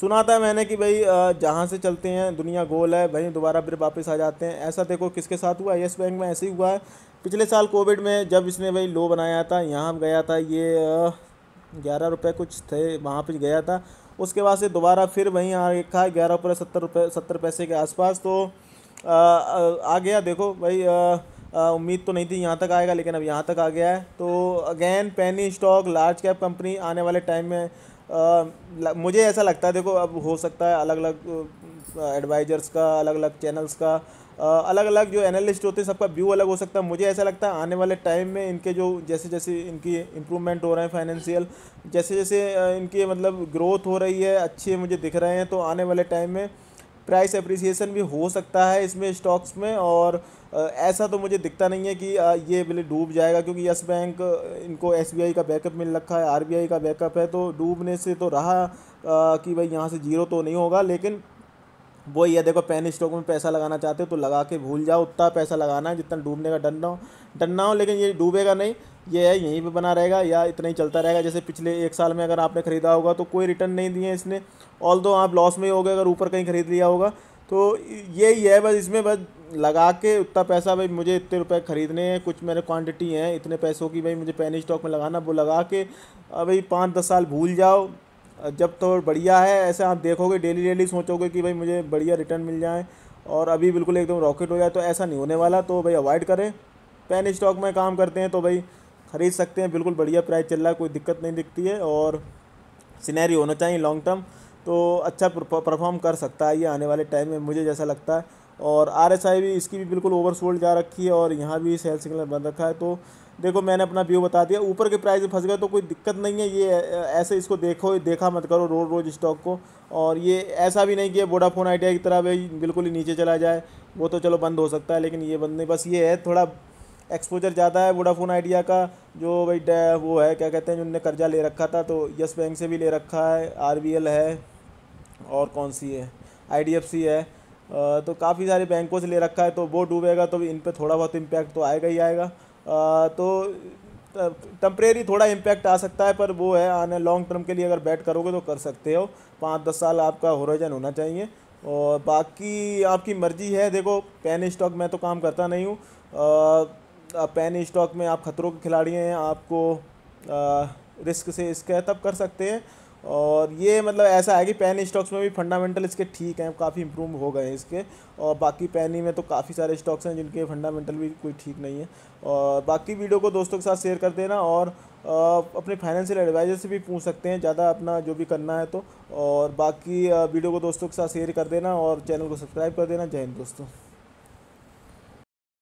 सुना था मैंने कि भाई जहाँ से चलते हैं दुनिया गोल है भाई दोबारा फिर वापस आ जाते हैं ऐसा देखो किसके साथ हुआ येस बैंक में ऐसे ही हुआ है पिछले साल कोविड में जब इसने भाई लो बनाया था यहाँ गया था ये ग्यारह रुपये कुछ थे वहाँ पर गया था उसके बाद से दोबारा फिर वहीं आ रखा है ग्यारह रुपये सत्तर रुपये सत्तर पैसे के आसपास तो आ, आ, आ गया देखो भाई उम्मीद तो नहीं थी यहाँ तक आएगा लेकिन अब यहाँ तक आ गया है तो अगेन पैनी स्टॉक लार्ज कैप कंपनी आने वाले टाइम में मुझे ऐसा लगता है देखो अब हो सकता है अलग अलग एडवाइजर्स का अलग अलग चैनल्स का अलग अलग जो एनालिस्ट होते हैं सबका व्यू अलग हो सकता है मुझे ऐसा लगता है आने वाले टाइम में इनके जो जैसे जैसे इनकी इम्प्रूवमेंट हो रहे हैं फाइनेंशियल जैसे जैसे इनकी मतलब ग्रोथ हो रही है अच्छे मुझे दिख रहे हैं तो आने वाले टाइम में प्राइस अप्रिसिएशन भी हो सकता है इसमें स्टॉक्स में और ऐसा तो मुझे दिखता नहीं है कि ये बिल डूब जाएगा क्योंकि यस बैंक इनको एस का बैकअप मिल रखा है आर का बैकअप है तो डूबने से तो रहा कि भाई यहाँ से जीरो तो नहीं होगा लेकिन वो ये देखो पेन स्टॉक में पैसा लगाना चाहते हो तो लगा के भूल जाओ उतना पैसा लगाना है जितना डूबने का डरना हो डरना हो लेकिन ये डूबेगा नहीं ये है यहीं पे बना रहेगा या इतना ही चलता रहेगा जैसे पिछले एक साल में अगर आपने ख़रीदा होगा तो कोई रिटर्न नहीं दिए इसने ऑल दो आप लॉस में ही हो गए अगर ऊपर कहीं खरीद लिया होगा तो यही है बस इसमें बस लगा के उतना पैसा भाई मुझे इतने रुपए ख़रीदने हैं कुछ मेरे क्वांटिटी हैं इतने पैसों की भाई मुझे पेन स्टॉक में लगाना वो लगा के भाई पाँच दस साल भूल जाओ जब तो बढ़िया है ऐसे आप देखोगे डेली डेली सोचोगे कि भाई मुझे बढ़िया रिटर्न मिल जाए और अभी बिल्कुल एकदम रॉकेट हो जाए तो ऐसा नहीं होने वाला तो भाई अवॉइड करें पेन स्टॉक में काम करते हैं तो भाई ख़रीद सकते हैं बिल्कुल बढ़िया प्राइस चल रहा है कोई दिक्कत नहीं दिखती है और सिनेरी होना चाहिए लॉन्ग टर्म तो अच्छा परफॉर्म कर सकता है ये आने वाले टाइम में मुझे जैसा लगता है और आर भी इसकी भी बिल्कुल ओवर सोल्ड जा रखी है और यहाँ भी सेल सिग्नल बन रखा है तो देखो मैंने अपना व्यू बता दिया ऊपर के प्राइस में फंस गए तो कोई दिक्कत नहीं है ये ऐसे इसको देखो देखा मत करो रोज़ रोज़ स्टॉक को और ये ऐसा भी नहीं कि वोडाफोन आइडिया की तरह भाई बिल्कुल ही नीचे चला जाए वो तो चलो बंद हो सकता है लेकिन ये बंद नहीं बस ये है थोड़ा एक्सपोजर ज़्यादा है वोडाफोन आइडिया का जो भाई वो है क्या कहते हैं जिनने कर्जा ले रखा था तो यस बैंक से भी ले रखा है आर है और कौन सी है आईडीएफसी है तो काफ़ी सारे बैंकों से ले रखा है तो वो डूबेगा तो इन पर थोड़ा बहुत इम्पैक्ट तो आएगा ही आएगा तो टम्परेरी थोड़ा इम्पैक्ट आ सकता है पर वो है आने लॉन्ग टर्म के लिए अगर बैट करोगे तो कर सकते हो पाँच दस साल आपका होराइजन होना चाहिए और बाकी आपकी मर्जी है देखो पेन स्टॉक में तो काम करता नहीं हूँ पेन स्टॉक में आप खतरों के खिलाड़ी हैं आपको आ, रिस्क से इसका तब कर सकते हैं और ये मतलब ऐसा है कि पैन स्टॉक्स में भी फंडामेंटल इसके ठीक हैं काफ़ी इंप्रूव हो गए हैं इसके और बाकी पैनी में तो काफ़ी सारे स्टॉक्स हैं जिनके फंडामेंटल भी कोई ठीक नहीं है और बाकी वीडियो को दोस्तों के साथ शेयर कर देना और अपने फाइनेंशियल एडवाइज़र से भी पूछ सकते हैं ज़्यादा अपना जो भी करना है तो और बाकी वीडियो को दोस्तों के साथ शेयर कर देना और चैनल को सब्सक्राइब कर देना जय हिंद दोस्तों